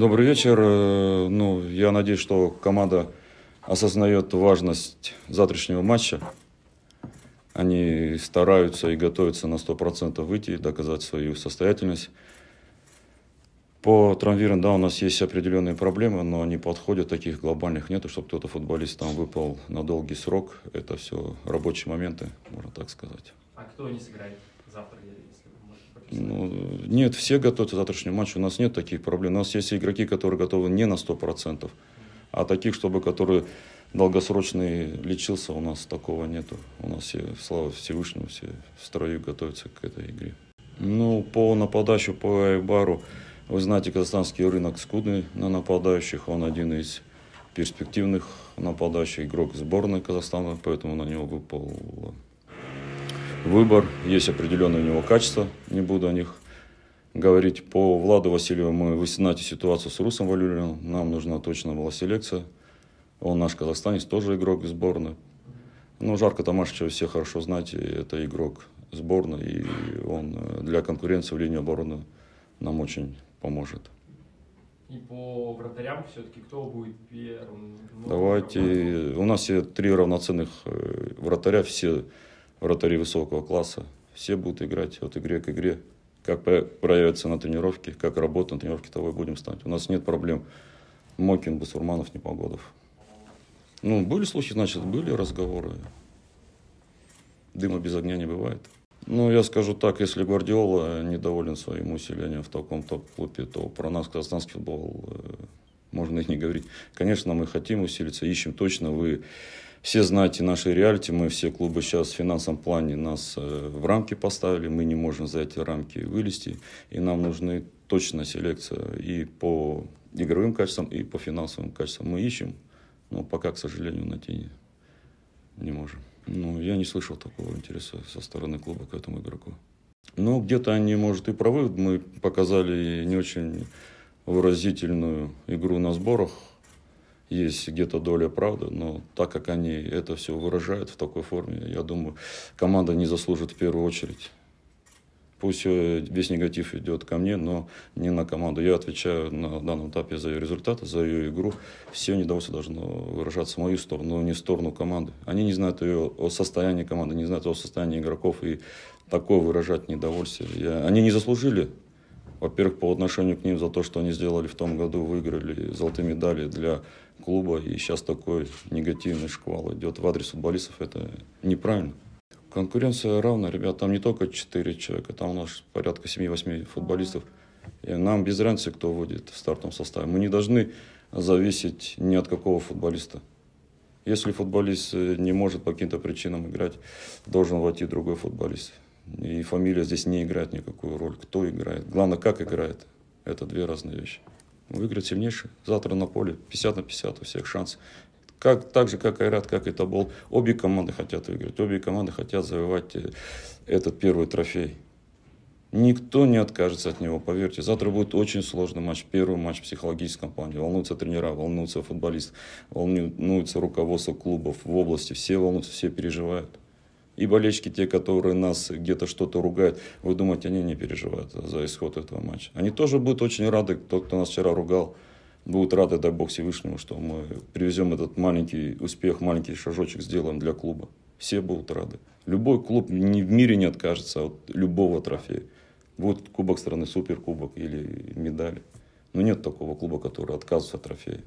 Добрый вечер. Э, ну, я надеюсь, что команда осознает важность завтрашнего матча. Они стараются и готовятся на 100% выйти, доказать свою состоятельность. По трамвирам, да, у нас есть определенные проблемы, но не подходят, таких глобальных нету, чтобы кто-то футболист там выпал на долгий срок. Это все рабочие моменты, можно так сказать. А кто не сыграет завтра, если ну, нет, все готовятся к завтрашнему матчу. У нас нет таких проблем. У нас есть игроки, которые готовы не на 100%. А таких, чтобы которые долгосрочный лечился, у нас такого нету. У нас все, слава Всевышнему, все в строю готовятся к этой игре. Ну, по нападающему, по Айбару, вы знаете, казахстанский рынок скудный на нападающих. Он один из перспективных нападающих игрок сборной Казахстана, поэтому на него выпало выбор, есть определенные у него качества, не буду о них говорить. По Владу Васильеву мы в Сенате ситуацию с Русом Валюлиным, нам нужна точно была селекция. Он наш казахстанец, тоже игрок сборной. Ну, Жарко Тамашича все хорошо знаете, это игрок сборной, и он для конкуренции в линии обороны нам очень поможет. И по вратарям все-таки кто будет первым? Ну, Давайте. У нас все три равноценных э, вратаря, все вратари высокого класса. Все будут играть от игры к игре. Как проявится на тренировке, как работа на тренировке, того и будем ставить. У нас нет проблем. Мокин, Басурманов, Непогодов. Ну, были случаи, значит, были разговоры. Дыма без огня не бывает. Ну, я скажу так, если Гвардиола недоволен своим усилением в таком топ-клубе, то про нас казахстанский футбол э, можно и не говорить. Конечно, мы хотим усилиться, ищем точно. Вы все знаете наши реалити, мы все клубы сейчас в финансовом плане нас э, в рамки поставили, мы не можем за эти рамки вылезти, и нам нужны точная селекция и по игровым качествам, и по финансовым качествам. Мы ищем, но пока, к сожалению, найти не, не можем. Ну, я не слышал такого интереса со стороны клуба к этому игроку. Ну, где-то они, может, и правы. Мы показали не очень выразительную игру на сборах. Есть где-то доля правды, но так как они это все выражают в такой форме, я думаю, команда не заслужит в первую очередь. Пусть э, весь негатив идет ко мне, но не на команду. Я отвечаю на данном этапе за ее результаты, за ее игру. Все недовольство должно выражаться в мою сторону, но не в сторону команды. Они не знают ее о состоянии команды, не знают о состоянии игроков, и такое выражать недовольство. Я... Они не заслужили во-первых, по отношению к ним за то, что они сделали в том году, выиграли золотые медали для клуба, и сейчас такой негативный шквал идет в адрес футболистов, это неправильно. Конкуренция равна, ребят, там не только 4 человека, там у нас порядка 7-8 футболистов. И нам без разницы, кто выйдет в стартовом составе. Мы не должны зависеть ни от какого футболиста. Если футболист э, не может по каким-то причинам играть, должен войти другой футболист. И фамилия здесь не играет никакую роль, кто играет. Главное, как играет. Это две разные вещи. Выиграть сильнейший. Завтра на поле 50 на 50 у всех шанс. Как, так же, как Айрат, как и Табол. Обе команды хотят выиграть. Обе команды хотят завоевать э, этот первый трофей. Никто не откажется от него, поверьте. Завтра будет очень сложный матч. Первый матч в психологическом плане. Волнуются тренера, волнуются футболисты, волнуются руководство клубов в области. Все волнуются, все переживают. И болельщики, те, которые нас где-то что-то ругают, вы думаете, они не переживают за исход этого матча. Они тоже будут очень рады, тот, кто нас вчера ругал, будут рады, дай Бог Всевышнему, что мы привезем этот маленький успех, маленький шажочек сделаем для клуба. Все будут рады. Любой клуб ни в мире не откажется от любого трофея. Будет кубок страны, суперкубок или медаль. Но нет такого клуба, который отказывается от трофея.